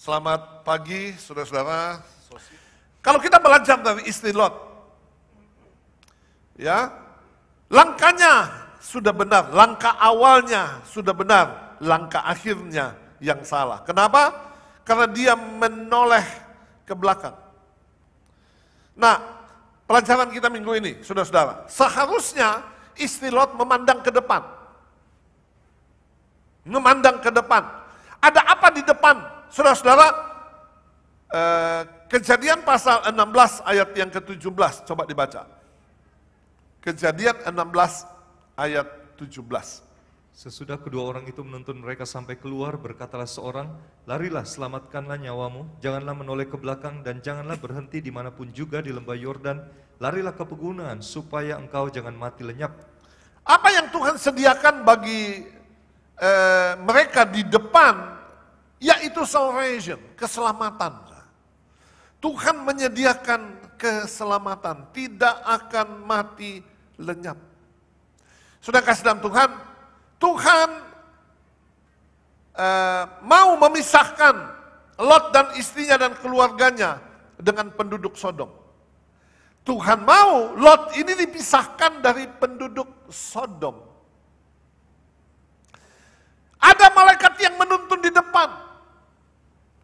Selamat pagi, saudara-saudara. Kalau kita belajar dari istri Lot, ya, langkahnya sudah benar, langkah awalnya sudah benar, langkah akhirnya yang salah. Kenapa? Karena dia menoleh ke belakang. Nah, pelajaran kita minggu ini, saudara-saudara, seharusnya istri Lot memandang ke depan. Memandang ke depan, ada apa di depan? Saudara-saudara, eh, kejadian pasal 16 ayat yang ke-17, coba dibaca. Kejadian 16 ayat 17. Sesudah kedua orang itu menuntun mereka sampai keluar, berkatalah seorang, Larilah, selamatkanlah nyawamu, janganlah menoleh ke belakang, dan janganlah berhenti dimanapun juga di lembah Yordan, larilah ke pegunungan, supaya engkau jangan mati lenyap. Apa yang Tuhan sediakan bagi eh, mereka di depan yaitu salvation, keselamatan. Tuhan menyediakan keselamatan, tidak akan mati lenyap. Sudah kasih dalam Tuhan, Tuhan eh, mau memisahkan Lot dan istrinya dan keluarganya dengan penduduk Sodom. Tuhan mau Lot ini dipisahkan dari penduduk Sodom. Ada malaikat yang menuntun di depan.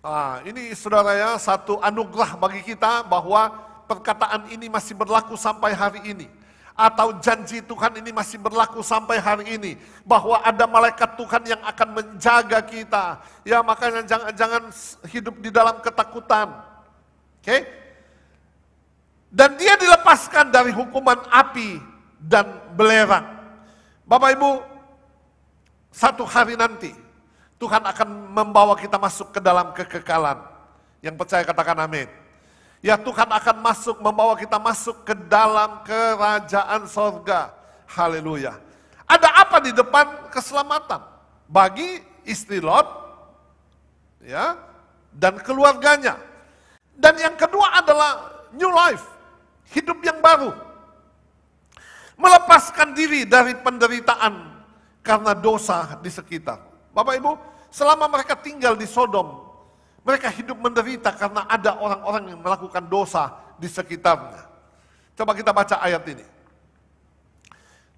Ah, ini saudara ya satu anugerah bagi kita bahwa perkataan ini masih berlaku sampai hari ini. Atau janji Tuhan ini masih berlaku sampai hari ini. Bahwa ada malaikat Tuhan yang akan menjaga kita. Ya makanya jangan, jangan hidup di dalam ketakutan. Oke? Dan dia dilepaskan dari hukuman api dan belerang. Bapak Ibu, satu hari nanti Tuhan akan membawa kita masuk ke dalam kekekalan. Yang percaya katakan amin. Ya Tuhan akan masuk, membawa kita masuk ke dalam kerajaan sorga. Haleluya. Ada apa di depan keselamatan? Bagi istri Lot, ya, dan keluarganya. Dan yang kedua adalah new life, hidup yang baru. Melepaskan diri dari penderitaan karena dosa di sekitar. Bapak Ibu, selama mereka tinggal di Sodom, mereka hidup menderita karena ada orang-orang yang melakukan dosa di sekitarnya. Coba kita baca ayat ini.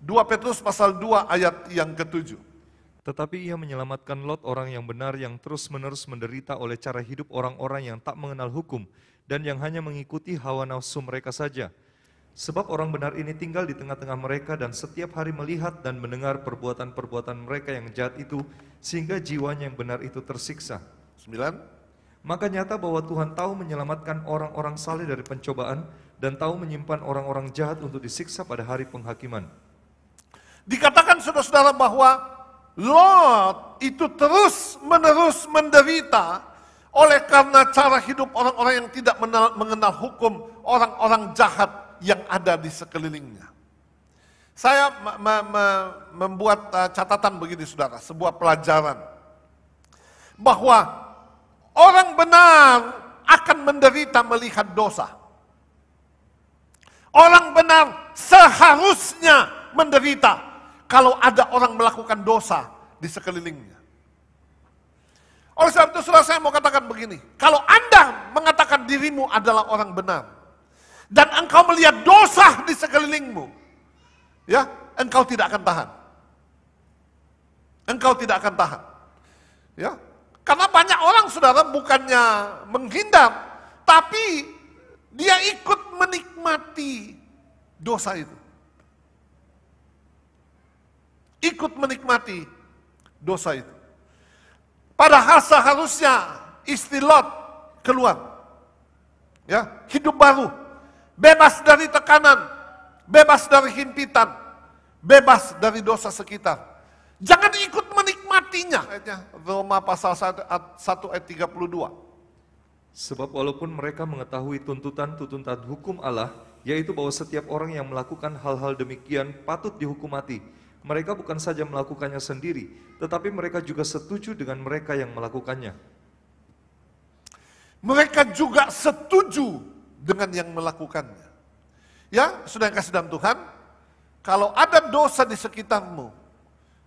2 Petrus pasal 2 ayat yang ketujuh. Tetapi ia menyelamatkan Lot orang yang benar yang terus-menerus menderita oleh cara hidup orang-orang yang tak mengenal hukum dan yang hanya mengikuti hawa nafsu mereka saja. Sebab orang benar ini tinggal di tengah-tengah mereka dan setiap hari melihat dan mendengar perbuatan-perbuatan mereka yang jahat itu, sehingga jiwanya yang benar itu tersiksa. 9. Maka nyata bahwa Tuhan tahu menyelamatkan orang-orang saleh dari pencobaan dan tahu menyimpan orang-orang jahat untuk disiksa pada hari penghakiman. Dikatakan saudara-saudara bahwa Lot itu terus menerus menderita oleh karena cara hidup orang-orang yang tidak mengenal hukum, orang-orang jahat, yang ada di sekelilingnya. Saya me me membuat eh, catatan begini saudara, sebuah pelajaran. Bahwa orang benar akan menderita melihat dosa. Orang benar seharusnya menderita kalau ada orang melakukan dosa di sekelilingnya. Oleh sebab itu, saudara saya mau katakan begini, kalau Anda mengatakan dirimu adalah orang benar, dan engkau melihat dosa di sekelilingmu, ya, engkau tidak akan tahan. Engkau tidak akan tahan. Ya. Karena banyak orang saudara bukannya menghindar, tapi dia ikut menikmati dosa itu. Ikut menikmati dosa itu. Padahal seharusnya istilah keluar. Ya, hidup baru bebas dari tekanan, bebas dari himpitan, bebas dari dosa sekitar. Jangan ikut menikmatinya. Ayatnya Roma pasal 1 ayat 32. Sebab walaupun mereka mengetahui tuntutan-tuntutan hukum Allah, yaitu bahwa setiap orang yang melakukan hal-hal demikian patut dihukum mati. Mereka bukan saja melakukannya sendiri, tetapi mereka juga setuju dengan mereka yang melakukannya. Mereka juga setuju dengan yang melakukannya. Ya, sudah yang kasih dalam Tuhan, kalau ada dosa di sekitarmu,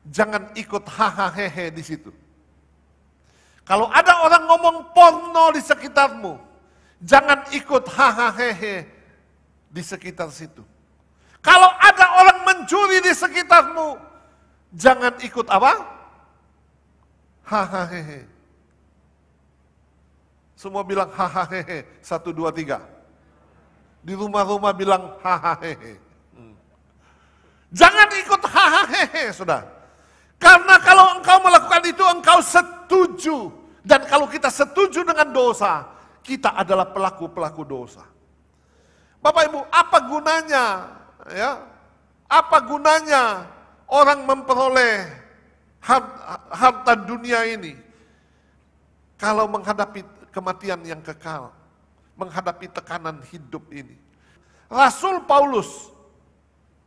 jangan ikut hahaha di situ. Kalau ada orang ngomong porno di sekitarmu, jangan ikut hahaha di sekitar situ. Kalau ada orang mencuri di sekitarmu, jangan ikut apa? Hahaha. Semua bilang hahaha. Satu, dua, tiga di rumah-rumah bilang hahaha. Hmm. Jangan ikut hahaha, sudah Karena kalau engkau melakukan itu, engkau setuju. Dan kalau kita setuju dengan dosa, kita adalah pelaku-pelaku dosa. Bapak Ibu, apa gunanya? Ya, apa gunanya orang memperoleh harta dunia ini kalau menghadapi kematian yang kekal? menghadapi tekanan hidup ini. Rasul Paulus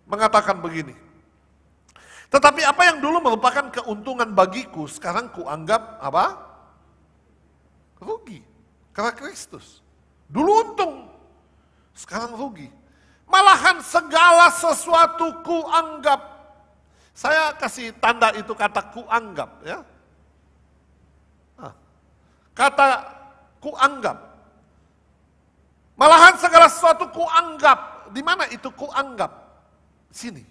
mengatakan begini, tetapi apa yang dulu merupakan keuntungan bagiku, sekarang kuanggap apa? Rugi. Karena Kristus. Dulu untung, sekarang rugi. Malahan segala sesuatu kuanggap saya kasih tanda itu kata kuanggap ya. Ah, kata kuanggap Malahan segala sesuatu kuanggap. Di mana itu kuanggap? Sini.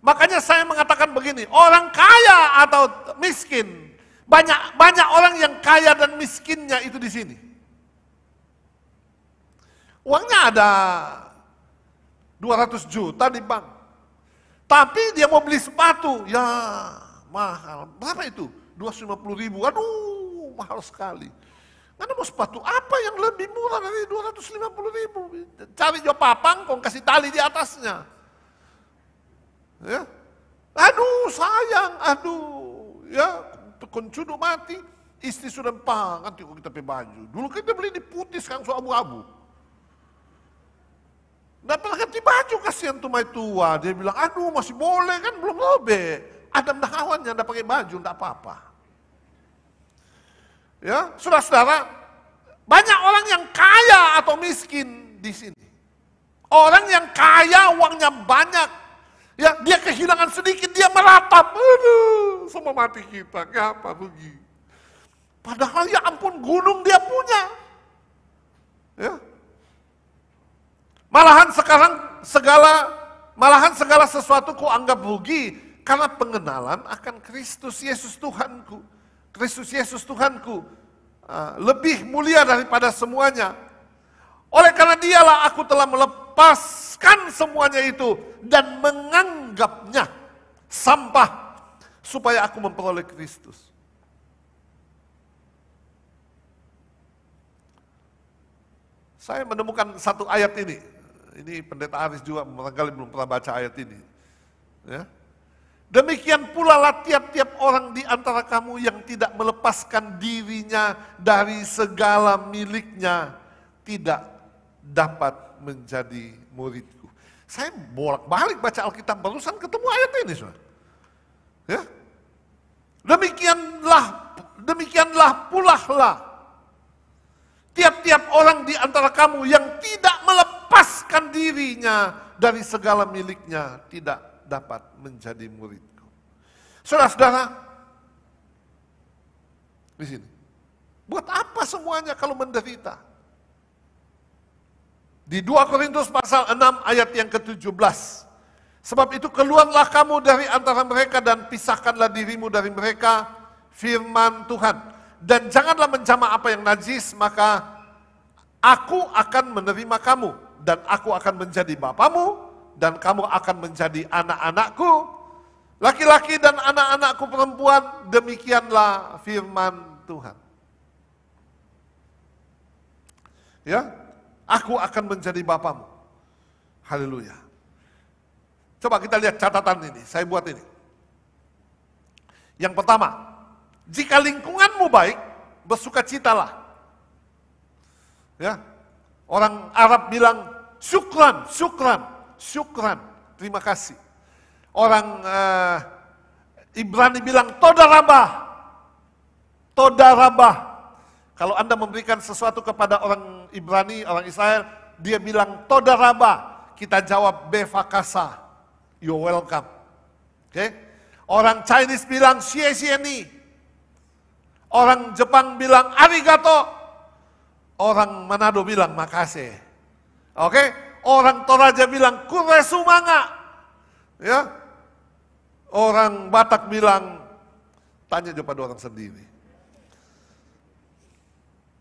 Makanya saya mengatakan begini, orang kaya atau miskin, banyak banyak orang yang kaya dan miskinnya itu di sini. Uangnya ada 200 juta di bank. Tapi dia mau beli sepatu, ya mahal. Berapa itu? 250 ribu, aduh mahal sekali. Karena mau sepatu apa yang lebih murah dari 250 ribu? Cari jo papang, kong kasih tali di atasnya. Ya. Aduh sayang, aduh. Ya, koncudu mati. Istri sudah empah, nanti kok kita pakai baju. Dulu kita beli di putih, sekarang so abu-abu. Nggak pernah ganti baju, kasihan tuh mai tua. Dia bilang, aduh masih boleh kan, belum robek. Adam dan yang nggak pakai baju, nggak apa-apa. Ya, saudara-saudara, banyak orang yang kaya atau miskin di sini. Orang yang kaya uangnya banyak, ya dia kehilangan sedikit dia meratap, aduh, semua mati kita, apa rugi. Padahal ya ampun gunung dia punya. Ya. Malahan sekarang segala malahan segala sesuatu ku anggap rugi karena pengenalan akan Kristus Yesus Tuhanku. Kristus Yesus Tuhanku eh, lebih mulia daripada semuanya. Oleh karena dialah aku telah melepaskan semuanya itu dan menganggapnya sampah supaya aku memperoleh Kristus. Saya menemukan satu ayat ini. Ini pendeta Aris juga barangkali belum pernah baca ayat ini. Ya. Demikian pula lah tiap-tiap orang di antara kamu yang tidak melepaskan dirinya dari segala miliknya tidak dapat menjadi muridku. Saya bolak-balik baca Alkitab barusan ketemu ayat ini. Ya? Demikianlah, demikianlah pula lah. Tiap-tiap orang di antara kamu yang tidak melepaskan dirinya dari segala miliknya tidak dapat menjadi murid. Saudara-saudara, di sini. Buat apa semuanya kalau menderita? Di 2 Korintus pasal 6 ayat yang ke-17. Sebab itu keluarlah kamu dari antara mereka dan pisahkanlah dirimu dari mereka firman Tuhan. Dan janganlah menjama apa yang najis, maka aku akan menerima kamu. Dan aku akan menjadi bapamu, dan kamu akan menjadi anak-anakku, Laki-laki dan anak-anakku perempuan, demikianlah firman Tuhan. Ya, aku akan menjadi bapamu. Haleluya. Coba kita lihat catatan ini, saya buat ini. Yang pertama, jika lingkunganmu baik, bersuka bersukacitalah. Ya, orang Arab bilang syukran, syukran, syukran, terima kasih Orang uh, Ibrani bilang, Toda rabah. Toda rabah. Kalau Anda memberikan sesuatu kepada orang Ibrani, orang Israel, dia bilang, Toda rabah. Kita jawab, Bevakasa. You welcome. Oke? Okay? Orang Chinese bilang, Xie Xie Ni. Orang Jepang bilang, Arigato. Orang Manado bilang, Makasih. Oke? Okay? Orang Toraja bilang, kuresumanga. Sumanga. Ya, Orang Batak bilang, tanya juga pada orang sendiri.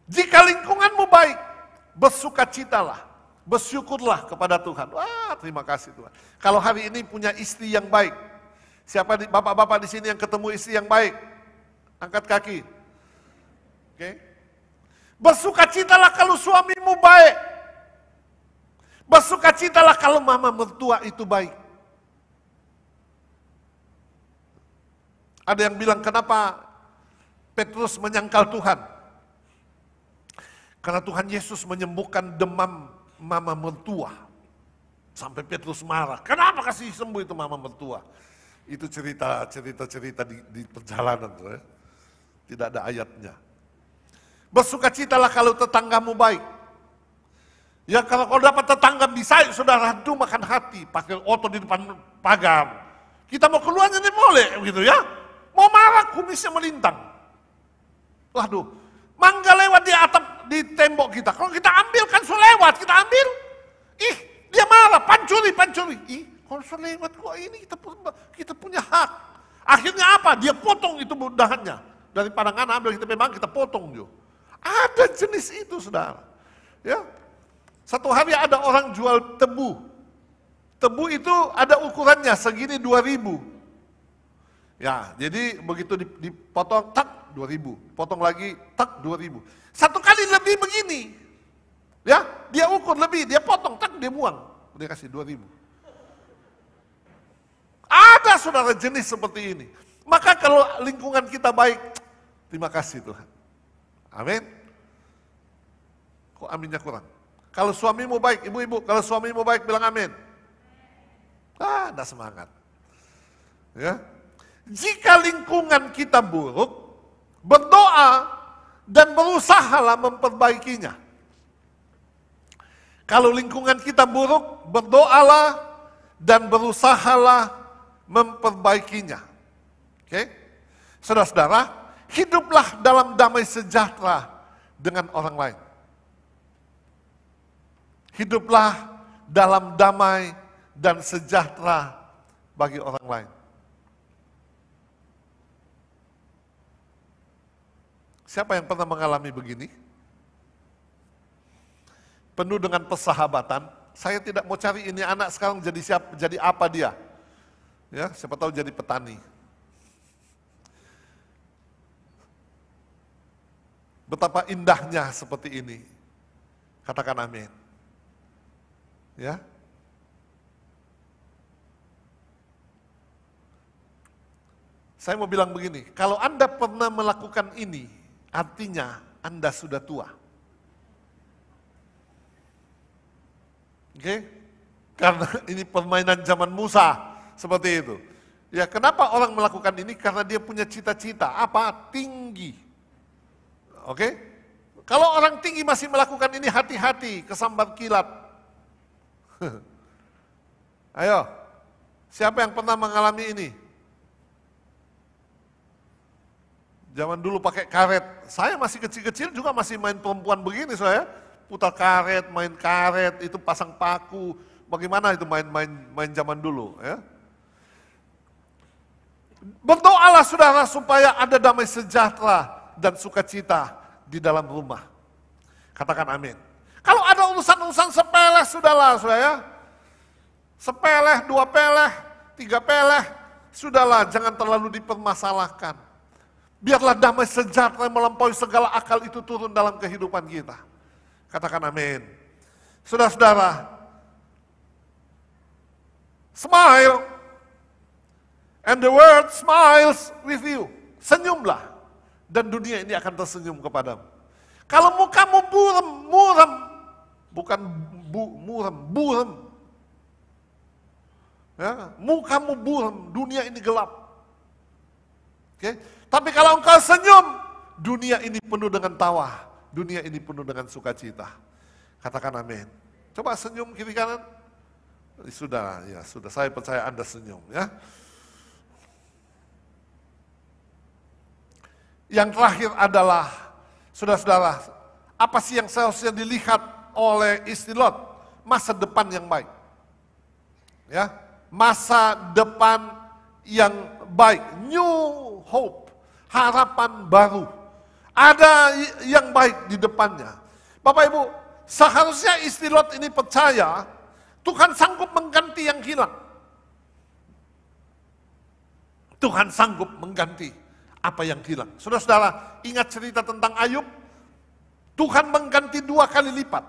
Jika lingkunganmu baik, bersukacitalah, bersyukurlah kepada Tuhan. Wah, terima kasih Tuhan. Kalau hari ini punya istri yang baik, siapa bapak-bapak di sini yang ketemu istri yang baik? Angkat kaki. Oke. Okay. Bersukacitalah kalau suamimu baik. Bersukacitalah kalau mama mertua itu baik. Ada yang bilang kenapa Petrus menyangkal Tuhan? Karena Tuhan Yesus menyembuhkan demam mama mertua. Sampai Petrus marah. Kenapa kasih sembuh itu mama mertua? Itu cerita-cerita-cerita di, di perjalanan. Ya. Tidak ada ayatnya. Bersukacitalah kalau tetanggamu baik. Ya kalau kau dapat tetangga bisa, saudara hantu makan hati, pakai otot di depan pagar. Kita mau keluarnya nih boleh, gitu ya. Mau marah kumisnya melintang. Waduh, mangga lewat di atap di tembok kita. Kalau kita ambil kan sudah lewat, kita ambil. Ih, dia marah, pancuri, pancuri. Ih, kalau sudah lewat kok ini kita, kita punya hak. Akhirnya apa? Dia potong itu dahannya. Dari pandangan ambil kita memang kita potong juga. Ada jenis itu saudara. Ya, satu hari ada orang jual tebu. Tebu itu ada ukurannya segini 2000. Ya, jadi begitu dipotong tak 2000, potong lagi tak 2000. Satu kali lebih begini. Ya, dia ukur lebih, dia potong tak dia buang, dia kasih ribu. Ada saudara jenis seperti ini. Maka kalau lingkungan kita baik, terima kasih Tuhan. Amin. Kok aminnya kurang? Kalau suamimu baik, ibu-ibu, kalau suamimu baik bilang amin. Ah, ada semangat. Ya, jika lingkungan kita buruk, berdoa dan berusahalah memperbaikinya. Kalau lingkungan kita buruk, berdoalah dan berusahalah memperbaikinya. Oke? Saudara-saudara, hiduplah dalam damai sejahtera dengan orang lain. Hiduplah dalam damai dan sejahtera bagi orang lain. Siapa yang pernah mengalami begini? Penuh dengan persahabatan, saya tidak mau cari ini anak sekarang jadi siap jadi apa dia. Ya, siapa tahu jadi petani. Betapa indahnya seperti ini. Katakan amin. Ya. Saya mau bilang begini, kalau Anda pernah melakukan ini, Artinya Anda sudah tua. Oke? Okay? Karena ini permainan zaman Musa seperti itu. Ya, kenapa orang melakukan ini? Karena dia punya cita-cita apa? Tinggi. Oke? Okay? Kalau orang tinggi masih melakukan ini hati-hati kesambar kilat. Ayo. Siapa yang pernah mengalami ini? Zaman dulu pakai karet. Saya masih kecil-kecil juga masih main perempuan begini saya. Putar karet, main karet, itu pasang paku. Bagaimana itu main-main main zaman dulu ya. Berdoalah saudara supaya ada damai sejahtera dan sukacita di dalam rumah. Katakan amin. Kalau ada urusan-urusan sepele sudahlah saudara. Ya. Sepele, dua peleh, tiga peleh, sudahlah jangan terlalu dipermasalahkan. Biarlah damai sejahtera yang melampaui segala akal itu turun dalam kehidupan kita. Katakan amin. Saudara-saudara, smile and the world smiles with you. Senyumlah dan dunia ini akan tersenyum kepadamu. Kalau mukamu buram, muram, bukan bu, muram, buram. Ya, mukamu buram, dunia ini gelap. Oke? Tapi kalau engkau senyum, dunia ini penuh dengan tawa, dunia ini penuh dengan sukacita. Katakan amin. Coba senyum kiri kanan. Eh, sudah, ya sudah. Saya percaya Anda senyum ya. Yang terakhir adalah, saudara-saudara, apa sih yang seharusnya dilihat oleh istri Lot? masa depan yang baik? Ya, masa depan yang baik, new hope, harapan baru. Ada yang baik di depannya. Bapak Ibu, seharusnya istri Lot ini percaya Tuhan sanggup mengganti yang hilang. Tuhan sanggup mengganti apa yang hilang. Saudara-saudara, ingat cerita tentang Ayub? Tuhan mengganti dua kali lipat.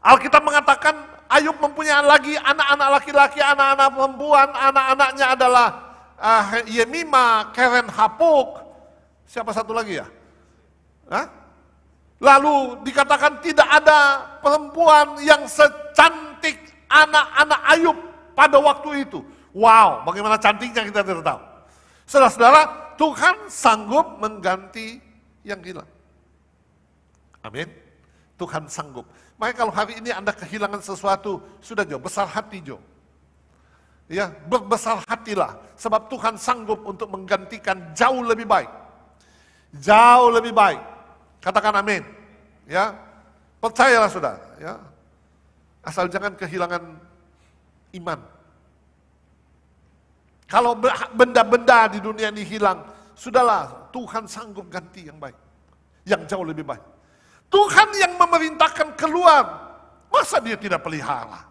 Alkitab mengatakan Ayub mempunyai lagi anak-anak laki-laki, anak-anak perempuan, anak-anaknya adalah uh, ah, Yemima, iya, Karen Hapuk, siapa satu lagi ya? Hah? Lalu dikatakan tidak ada perempuan yang secantik anak-anak Ayub pada waktu itu. Wow, bagaimana cantiknya kita tidak tahu. Saudara-saudara, Tuhan sanggup mengganti yang hilang. Amin. Tuhan sanggup. Makanya kalau hari ini Anda kehilangan sesuatu, sudah jauh, besar hati Jo. Ya, berbesar hatilah sebab Tuhan sanggup untuk menggantikan jauh lebih baik. Jauh lebih baik. Katakan amin. Ya. Percayalah sudah. ya. Asal jangan kehilangan iman. Kalau benda-benda di dunia ini hilang, sudahlah Tuhan sanggup ganti yang baik. Yang jauh lebih baik. Tuhan yang memerintahkan keluar, masa dia tidak pelihara?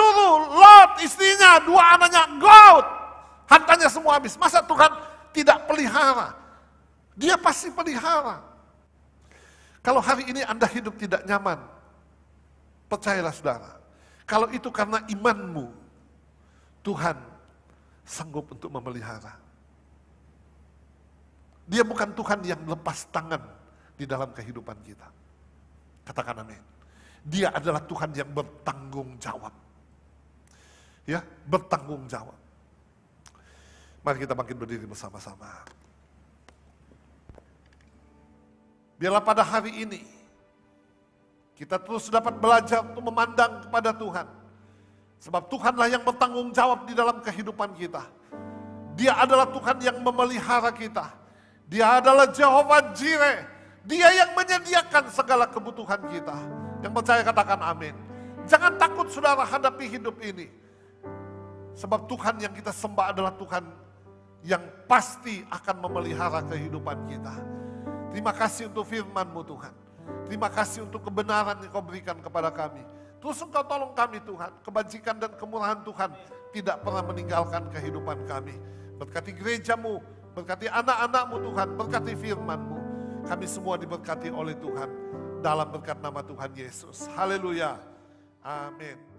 dulu Lot istrinya, dua anaknya Gaut. Hartanya semua habis. Masa Tuhan tidak pelihara? Dia pasti pelihara. Kalau hari ini Anda hidup tidak nyaman, percayalah saudara. Kalau itu karena imanmu, Tuhan sanggup untuk memelihara. Dia bukan Tuhan yang lepas tangan di dalam kehidupan kita. Katakan amin. Dia adalah Tuhan yang bertanggung jawab ya bertanggung jawab. Mari kita bangkit berdiri bersama-sama. Biarlah pada hari ini kita terus dapat belajar untuk memandang kepada Tuhan. Sebab Tuhanlah yang bertanggung jawab di dalam kehidupan kita. Dia adalah Tuhan yang memelihara kita. Dia adalah Jehovah Jireh. Dia yang menyediakan segala kebutuhan kita. Yang percaya katakan amin. Jangan takut saudara hadapi hidup ini. Sebab Tuhan yang kita sembah adalah Tuhan yang pasti akan memelihara kehidupan kita. Terima kasih untuk firman-Mu Tuhan. Terima kasih untuk kebenaran yang kau berikan kepada kami. Terus engkau tolong kami Tuhan. Kebajikan dan kemurahan Tuhan tidak pernah meninggalkan kehidupan kami. Berkati gerejamu, berkati anak-anakmu Tuhan, berkati firman-Mu. Kami semua diberkati oleh Tuhan dalam berkat nama Tuhan Yesus. Haleluya. Amin.